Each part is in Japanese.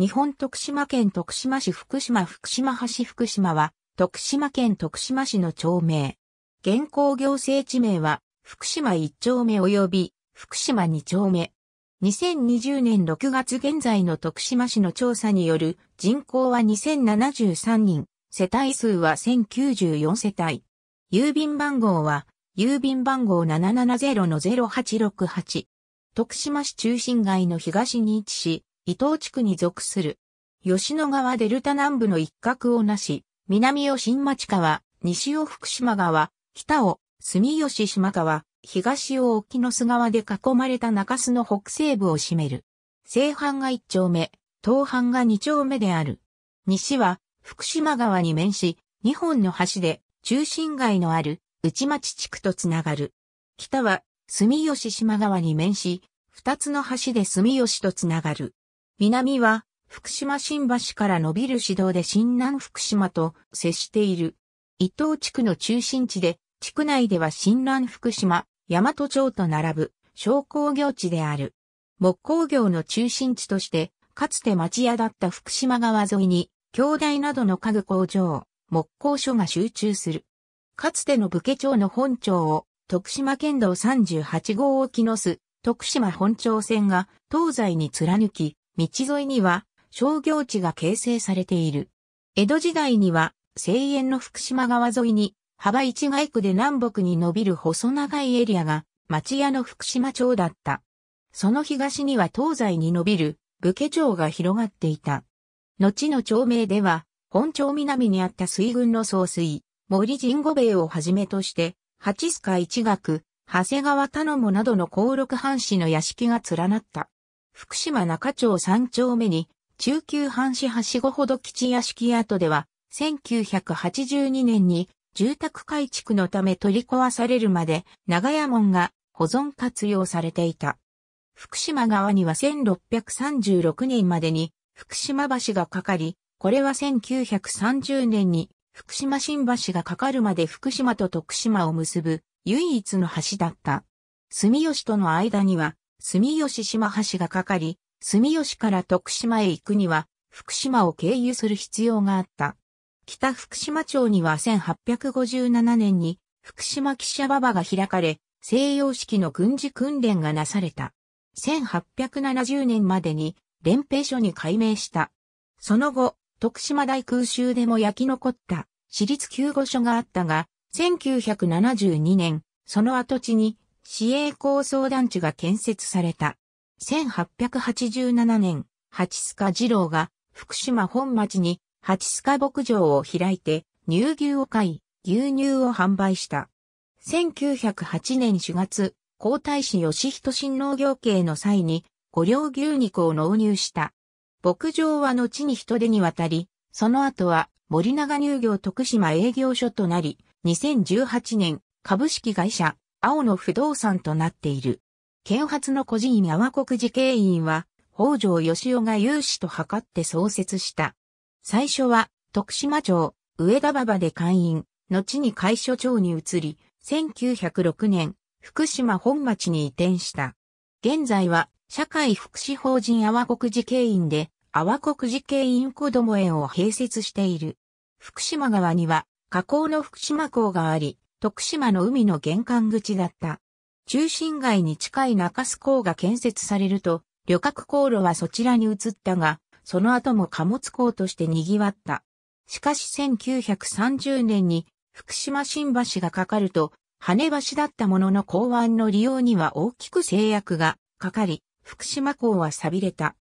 日本徳島県徳島市福島福島橋福島は、徳島県徳島市の町名。現行行政地名は、福島1丁目及び、福島2丁目。2020年6月現在の徳島市の調査による人口は2073人、世帯数は1094世帯。郵便番号は、郵便番号770-0868。徳島市中心街の東に位置し、伊東地区に属する。吉野川デルタ南部の一角をなし、南を新町川、西を福島川、北を住吉島川、東を沖の須川で囲まれた中洲の北西部を占める。西半が一丁目、東半が二丁目である。西は福島川に面し、二本の橋で中心街のある内町地区とつながる。北は住吉島川に面し、二つの橋で住吉とつながる。南は、福島新橋から伸びる市道で新南福島と接している。伊東地区の中心地で、地区内では新南福島、大和町と並ぶ商工業地である。木工業の中心地として、かつて町屋だった福島川沿いに、兄弟などの家具工場、木工所が集中する。かつての武家町の本町を、徳島県道38号をの巣、徳島本町線が東西に貫き、道沿いには商業地が形成されている。江戸時代には、西園の福島川沿いに、幅一街区で南北に伸びる細長いエリアが、町屋の福島町だった。その東には東西に伸びる、武家町が広がっていた。後の町名では、本町南にあった水軍の総帥、森神五兵衛をはじめとして、八須賀一学、長谷川頼母などの高六藩士の屋敷が連なった。福島中町三丁目に、中級半市はしごほど基地屋敷跡では、1982年に住宅改築のため取り壊されるまで長屋門が保存活用されていた。福島側には1636年までに福島橋がかかり、これは1930年に福島新橋がかかるまで福島と徳島を結ぶ唯一の橋だった。住吉との間には住吉島橋がかかり、住吉から徳島へ行くには、福島を経由する必要があった。北福島町には1857年に福島記者馬場が開かれ、西洋式の軍事訓練がなされた。1870年までに連兵所に改名した。その後、徳島大空襲でも焼き残った私立救護所があったが、1972年、その跡地に市営構想団地が建設された。1887年、八須賀二郎が福島本町に八須賀牧場を開いて乳牛を買い、牛乳を販売した。1908年4月、皇太子義人新農業系の際に、五両牛肉を納入した。牧場は後に人手に渡り、その後は森永乳業徳島営業所となり、2018年株式会社青の不動産となっている。県発の孤児院阿波国寺経院は、北条義雄が有志と図って創設した。最初は、徳島町、上田馬場で会員、後に会所町に移り、1906年、福島本町に移転した。現在は、社会福祉法人阿波国寺経院で、阿波国寺経院子ども園を併設している。福島川には、河口の福島港があり、徳島の海の玄関口だった。中心街に近い中洲港が建設されると、旅客航路はそちらに移ったが、その後も貨物港として賑わった。しかし1930年に福島新橋がかかると、羽橋だったものの港湾の利用には大きく制約がかかり、福島港は錆びれた。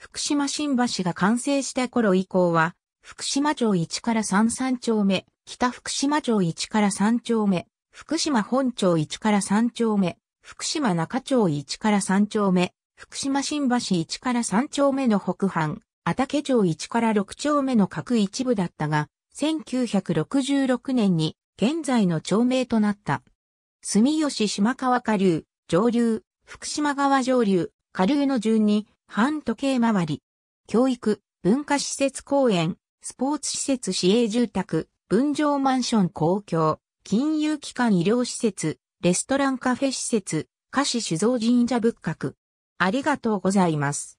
福島新橋が完成した頃以降は、福島町1から33丁目、北福島町1から3丁目、福島本町1から3丁目、福島中町1から3丁目、福島新橋1から3丁目の北半、あたけ町1から6丁目の各一部だったが、1966年に現在の町名となった。住吉島川下流、上流、福島川上流、下流の順に、半時計回り。教育、文化施設公園、スポーツ施設市営住宅、分譲マンション公共、金融機関医療施設、レストランカフェ施設、菓子酒造神社仏閣。ありがとうございます。